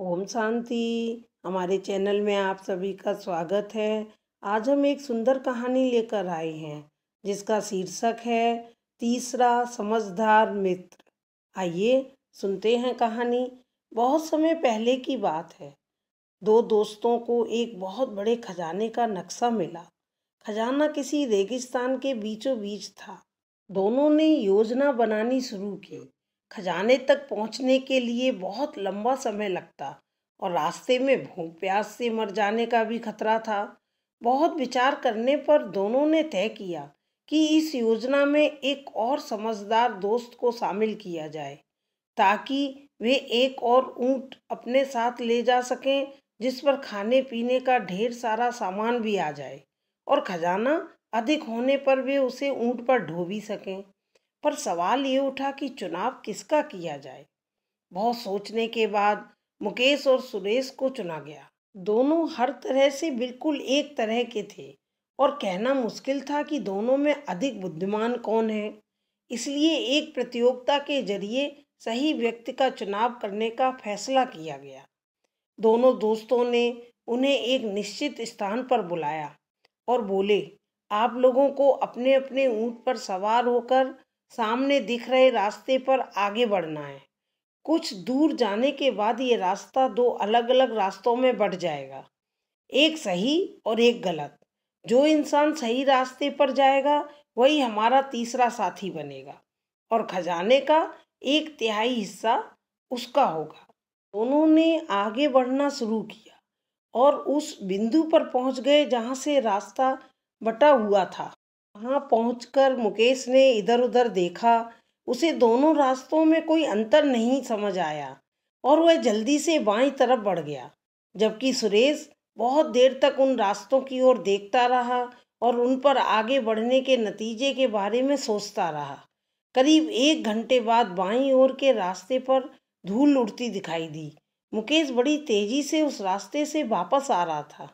ओम शांति हमारे चैनल में आप सभी का स्वागत है आज हम एक सुंदर कहानी लेकर आए हैं जिसका शीर्षक है तीसरा समझदार मित्र आइए सुनते हैं कहानी बहुत समय पहले की बात है दो दोस्तों को एक बहुत बड़े खजाने का नक्शा मिला खजाना किसी रेगिस्तान के बीचों बीच था दोनों ने योजना बनानी शुरू की खजाने तक पहुंचने के लिए बहुत लंबा समय लगता और रास्ते में भूख प्यास से मर जाने का भी खतरा था बहुत विचार करने पर दोनों ने तय किया कि इस योजना में एक और समझदार दोस्त को शामिल किया जाए ताकि वे एक और ऊंट अपने साथ ले जा सकें जिस पर खाने पीने का ढेर सारा सामान भी आ जाए और खजाना अधिक होने पर वे उसे ऊंट पर ढो भी सकें पर सवाल ये उठा कि चुनाव किसका किया जाए बहुत सोचने के बाद मुकेश और सुरेश को चुना गया दोनों हर तरह से बिल्कुल एक तरह के थे और कहना मुश्किल था कि दोनों में अधिक बुद्धिमान कौन है इसलिए एक प्रतियोगिता के जरिए सही व्यक्ति का चुनाव करने का फैसला किया गया दोनों दोस्तों ने उन्हें एक निश्चित स्थान पर बुलाया और बोले आप लोगों को अपने अपने ऊँट पर सवार होकर सामने दिख रहे रास्ते पर आगे बढ़ना है कुछ दूर जाने के बाद ये रास्ता दो अलग अलग रास्तों में बढ़ जाएगा एक सही और एक गलत जो इंसान सही रास्ते पर जाएगा वही हमारा तीसरा साथी बनेगा और खजाने का एक तिहाई हिस्सा उसका होगा दोनों ने आगे बढ़ना शुरू किया और उस बिंदु पर पहुंच गए जहां से रास्ता बटा हुआ था वहाँ पहुँच मुकेश ने इधर उधर देखा उसे दोनों रास्तों में कोई अंतर नहीं समझ आया और वह जल्दी से बाई तरफ बढ़ गया जबकि सुरेश बहुत देर तक उन रास्तों की ओर देखता रहा और उन पर आगे बढ़ने के नतीजे के बारे में सोचता रहा करीब एक घंटे बाद बाई ओर के रास्ते पर धूल उड़ती दिखाई दी मुकेश बड़ी तेजी से उस रास्ते से वापस आ रहा था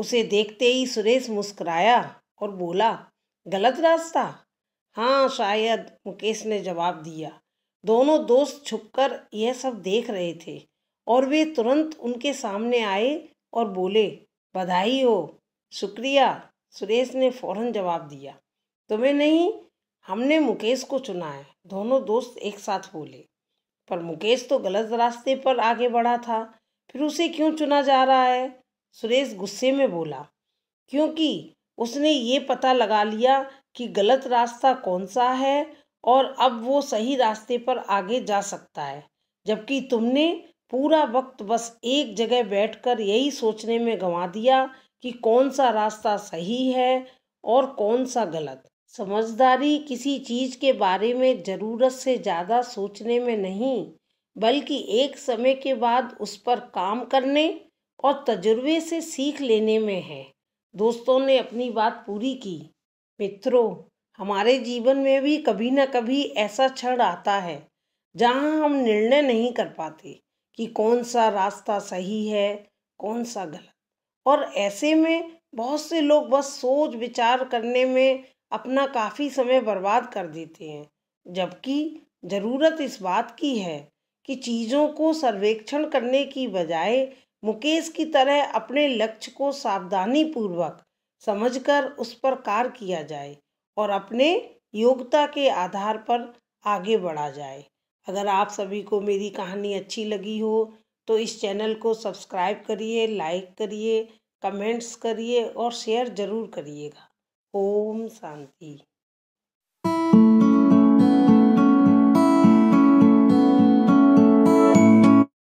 उसे देखते ही सुरेश मुस्कुराया और बोला गलत रास्ता हाँ शायद मुकेश ने जवाब दिया दोनों दोस्त छुपकर यह सब देख रहे थे और वे तुरंत उनके सामने आए और बोले बधाई हो शुक्रिया सुरेश ने फौरन जवाब दिया तुम्हें नहीं हमने मुकेश को चुना है दोनों दोस्त एक साथ बोले पर मुकेश तो गलत रास्ते पर आगे बढ़ा था फिर उसे क्यों चुना जा रहा है सुरेश गुस्से में बोला क्योंकि उसने ये पता लगा लिया कि गलत रास्ता कौन सा है और अब वो सही रास्ते पर आगे जा सकता है जबकि तुमने पूरा वक्त बस एक जगह बैठकर यही सोचने में गंवा दिया कि कौन सा रास्ता सही है और कौन सा गलत समझदारी किसी चीज़ के बारे में ज़रूरत से ज़्यादा सोचने में नहीं बल्कि एक समय के बाद उस पर काम करने और तजुर्बे से सीख लेने में है दोस्तों ने अपनी बात पूरी की मित्रों हमारे जीवन में भी कभी ना कभी ऐसा क्षण आता है जहाँ हम निर्णय नहीं कर पाते कि कौन सा रास्ता सही है कौन सा गलत और ऐसे में बहुत से लोग बस सोच विचार करने में अपना काफ़ी समय बर्बाद कर देते हैं जबकि ज़रूरत इस बात की है कि चीज़ों को सर्वेक्षण करने की बजाय मुकेश की तरह अपने लक्ष्य को सावधानी पूर्वक समझकर उस पर कार्य किया जाए और अपने योग्यता के आधार पर आगे बढ़ा जाए अगर आप सभी को मेरी कहानी अच्छी लगी हो तो इस चैनल को सब्सक्राइब करिए लाइक करिए कमेंट्स करिए और शेयर ज़रूर करिएगा ओम शांति